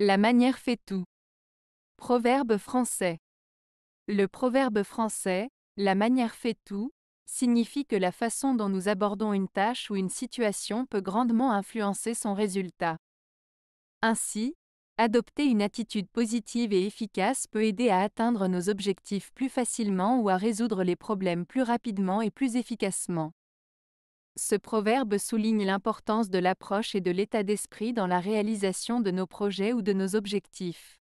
La manière fait tout. Proverbe français. Le proverbe français, la manière fait tout, signifie que la façon dont nous abordons une tâche ou une situation peut grandement influencer son résultat. Ainsi, adopter une attitude positive et efficace peut aider à atteindre nos objectifs plus facilement ou à résoudre les problèmes plus rapidement et plus efficacement. Ce proverbe souligne l'importance de l'approche et de l'état d'esprit dans la réalisation de nos projets ou de nos objectifs.